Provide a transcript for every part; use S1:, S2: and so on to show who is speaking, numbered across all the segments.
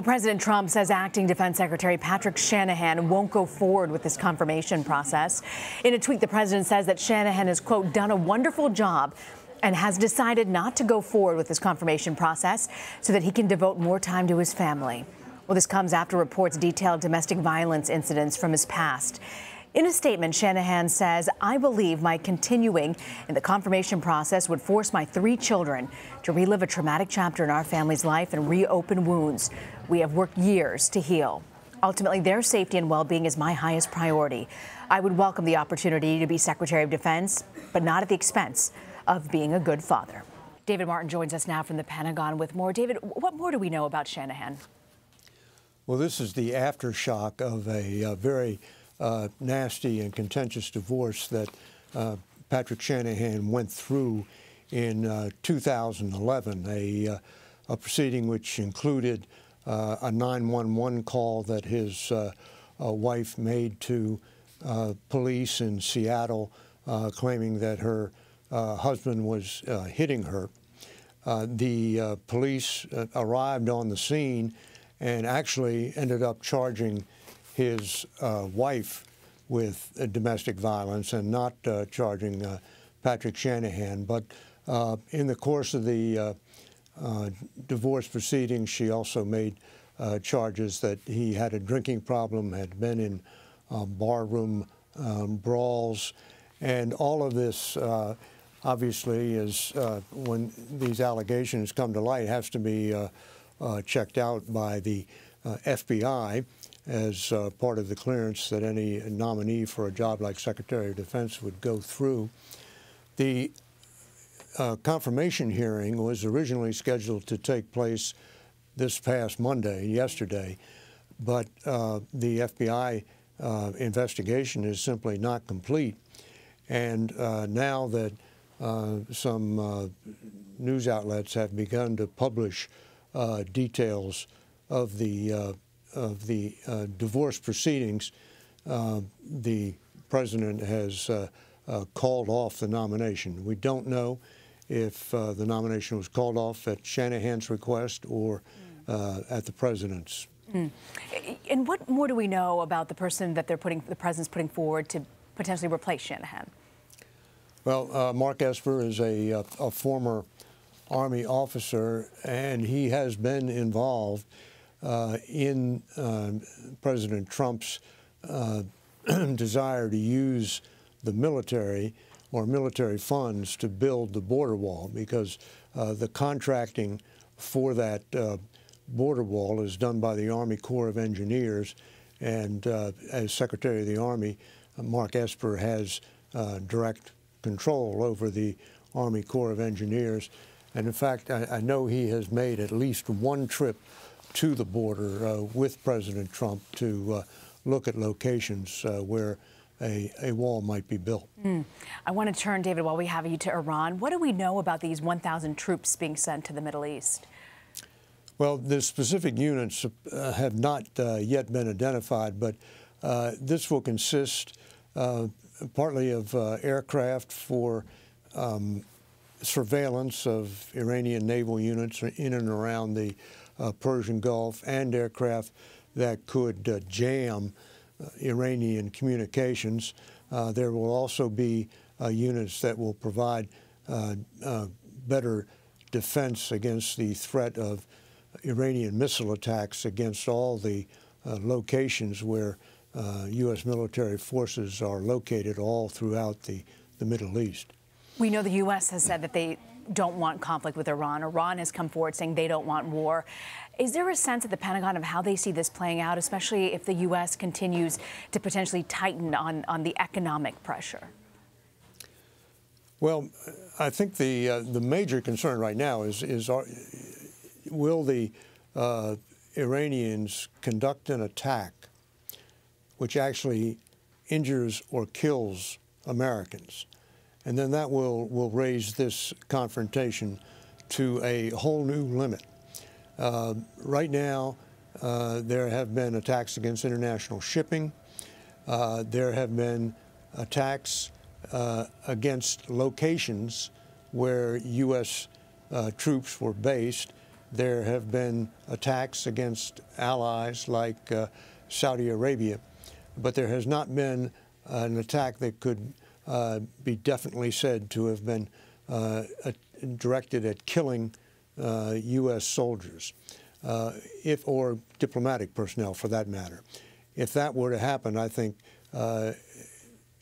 S1: Well, President Trump says acting Defense Secretary Patrick Shanahan won't go forward with this confirmation process. In a tweet, the president says that Shanahan has, quote, done a wonderful job and has decided not to go forward with this confirmation process so that he can devote more time to his family. Well, this comes after reports detailed domestic violence incidents from his past. In a statement, Shanahan says, I believe my continuing in the confirmation process would force my three children to relive a traumatic chapter in our family's life and reopen wounds we have worked years to heal. Ultimately, their safety and well being is my highest priority. I would welcome the opportunity to be Secretary of Defense, but not at the expense of being a good father. David Martin joins us now from the Pentagon with more. David, what more do we know about Shanahan?
S2: Well, this is the aftershock of a, a very uh, nasty and contentious divorce that uh, Patrick Shanahan went through in uh, 2011, a, uh, a, proceeding which included uh, a 911 call that his wife made to police in Seattle claiming that her husband was hitting her. Uh, the uh, police uh, arrived on the scene and actually ended up charging his uh, wife with uh, domestic violence and not uh, charging uh, Patrick Shanahan. But uh, in the course of the divorce proceedings, she also made charges that he had a drinking problem, had been in barroom um, brawls, and all of this obviously is uh, when these allegations come to light has to be uh, uh, checked out by the FBI as uh, part of the clearance that any nominee for a job like Secretary of Defense would go through. The uh, confirmation hearing was originally scheduled to take place this past Monday, yesterday, but uh, the FBI uh, investigation is simply not complete. And uh, now that uh, some news outlets have begun to publish details of the of the uh, divorce proceedings, uh, the president has uh, uh, called off the nomination. We don't know if uh, the nomination was called off at Shanahan's request or at the president's.
S1: Mm. And what more do we know about the person that they're putting, the president's putting forward to potentially replace Shanahan?
S2: Well, uh, Mark Esper is a, a, former Army officer, and he has been involved uh, in uh, President Trump's uh, desire to use the military or military funds to build the border wall because uh, the contracting for that uh, border wall is done by the Army Corps of Engineers. And uh, as Secretary of the Army, Mark Esper has direct control over the Army Corps of Engineers. And in fact, I, I know he has made at least one trip to the border uh, with President Trump to uh, look at locations uh, where a, a, wall might be built.
S1: Mm. I want to turn, David, while we have you, to Iran. What do we know about these 1,000 troops being sent to the Middle East?
S2: Well, the specific units uh, have not uh, yet been identified, but uh, this will consist partly of aircraft for um, surveillance of Iranian naval units in and around the uh, Persian Gulf and aircraft that could uh, jam uh, Iranian communications. there will also be units that will provide better defense against the threat of Iranian missile attacks against all the uh, locations where uh, U.S. military forces are located all throughout the, the Middle East.
S1: We know the U.S. has said that they don't want conflict with Iran. Iran has come forward saying they don't want war. Is there a sense at the Pentagon of how they see this playing out, especially if the U.S. continues to potentially tighten on, on the economic pressure?
S2: Well, I think the uh, the major concern right now is is will the uh, Iranians conduct an attack which actually injures or kills Americans? and then that will, will raise this confrontation to a whole new limit. Uh, right now, uh, there have been attacks against international shipping. Uh, there have been attacks uh, against locations where U.S. Uh, troops were based. There have been attacks against allies like uh, Saudi Arabia, but there has not been an attack that could uh, be definitely said to have been uh, directed at killing U.S. Uh, soldiers, if or diplomatic personnel for that matter. If that were to happen, I think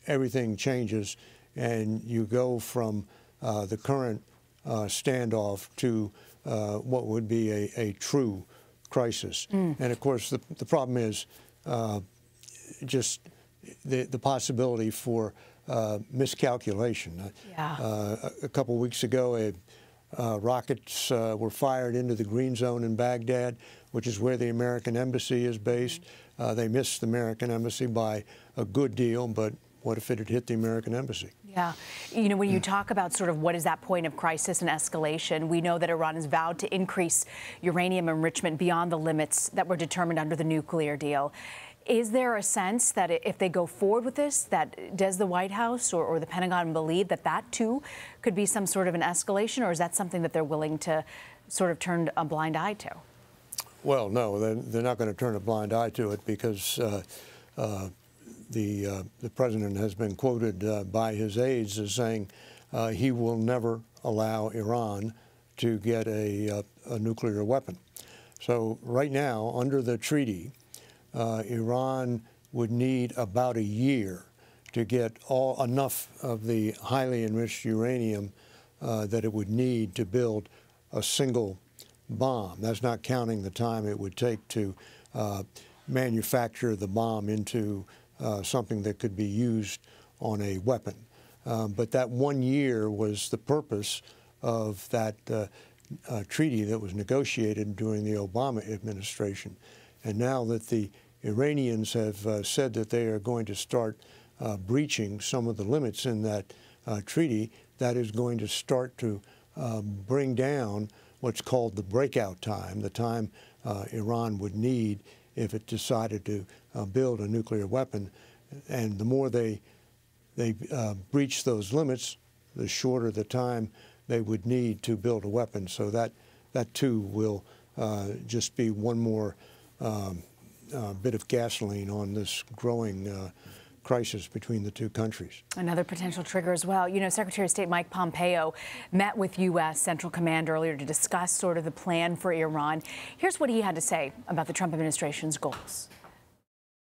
S2: everything changes and you go from uh, the current uh, standoff to uh, what would be a, a true crisis. Mm. And of course, the, the problem is just the, the possibility for uh, miscalculation. Uh, yeah. Uh, a couple weeks ago, a, uh, rockets uh, were fired into the green zone in Baghdad, which is where the American embassy is based. Mm-hmm. Uh, they missed the American embassy by a good deal, but what if it had hit the American embassy?
S1: Yeah. You know, when you mm. talk about sort of what is that point of crisis and escalation, we know that Iran has vowed to increase uranium enrichment beyond the limits that were determined under the nuclear deal. Is there a sense that if they go forward with this, that does the White House or, or the Pentagon believe that that too could be some sort of an escalation, or is that something that they're willing to sort of turn a blind eye to?
S2: Well, no, they're, they're not going to turn a blind eye to it because uh, uh, the uh, the president has been quoted uh, by his aides as saying uh, he will never allow Iran to get a, uh, a nuclear weapon. So right now, under the treaty, uh, Iran would need about a year to get all, enough of the highly enriched uranium uh, that it would need to build a single bomb. That's not counting the time it would take to uh, manufacture the bomb into uh, something that could be used on a weapon. Um, but that one year was the purpose of that uh, uh, treaty that was negotiated during the Obama administration. And now that the Iranians have uh, said that they are going to start uh, breaching some of the limits in that uh, treaty, that is going to start to um, bring down what's called the breakout time, the time uh, Iran would need if it decided to uh, build a nuclear weapon. And the more they, they uh, breach those limits, the shorter the time they would need to build a weapon. So that, that too will just be one more um, uh, bit of gasoline on this growing uh, crisis between the two countries.
S1: Another potential trigger as well. You know, Secretary of State Mike Pompeo met with U.S. Central Command earlier to discuss sort of the plan for Iran. Here's what he had to say about the Trump administration's goals.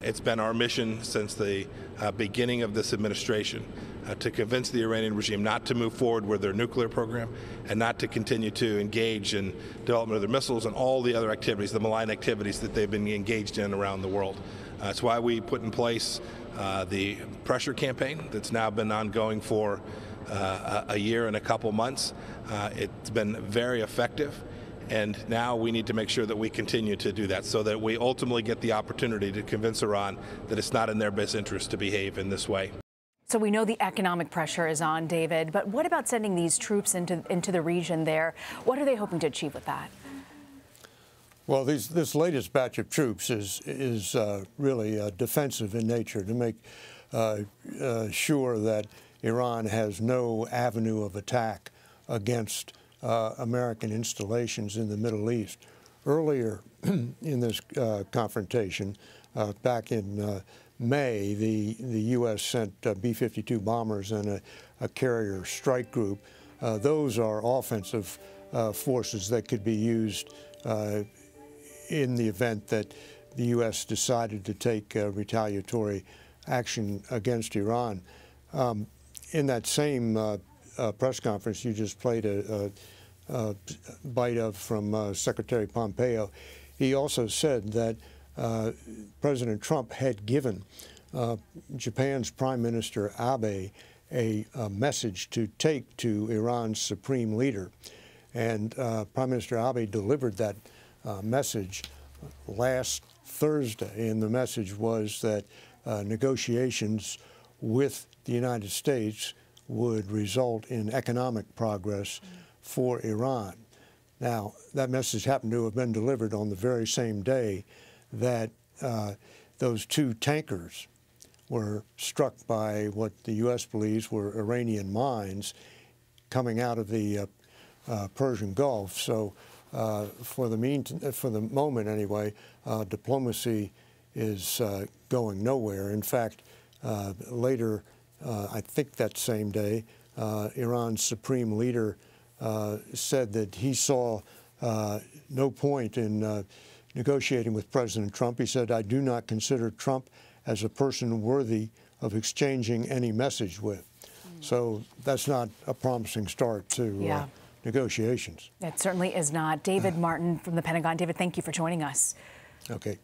S2: It's been our mission since the uh, beginning of this administration uh, to convince the Iranian regime not to move forward with their nuclear program and not to continue to engage in development of their missiles and all the other activities, the malign activities that they've been engaged in around the world. Uh, that's why we put in place uh, the pressure campaign that's now been ongoing for uh, a year and a couple months. Uh, it's been very effective. And now we need to make sure that we continue to do that so that we ultimately get the opportunity to convince Iran that it's not in their best interest to behave in this way.
S1: So we know the economic pressure is on, David, but what about sending these troops into, into the region there? What are they hoping to achieve with that?
S2: Well, these, this latest batch of troops is, is uh, really uh, defensive in nature to make uh, uh sure that Iran has no avenue of attack against uh, American installations in the Middle East. Earlier in this uh, confrontation, uh, back in uh, May, the, the U.S. sent uh, B-52 bombers and a, a, carrier strike group. Uh, those are offensive forces that could be used in the event that the U.S. decided to take retaliatory action against Iran. Um, in that same uh, press conference you just played a, a, a bite of from uh, Secretary Pompeo, he also said that uh, President Trump had given uh, Japan's Prime Minister Abe a, a, message to take to Iran's supreme leader. And uh, Prime Minister Abe delivered that uh, message last Thursday. And the message was that negotiations with the United States would result in economic progress for Iran. Now, that message happened to have been delivered on the very same day that uh, those two tankers were struck by what the U.S. believes were Iranian mines coming out of the uh, uh, Persian Gulf. So, uh, for the mean for the moment anyway, uh, diplomacy is uh, going nowhere. In fact, later uh, I think that same day, uh, Iran's supreme leader uh, said that he saw no point in negotiating with President Trump. He said, I do not consider Trump as a person worthy of exchanging any message with. Mm. So that's not a promising start to yeah. uh, negotiations.
S1: It certainly is not. David uh, Martin from the Pentagon. David, thank you for joining us.
S2: Okay.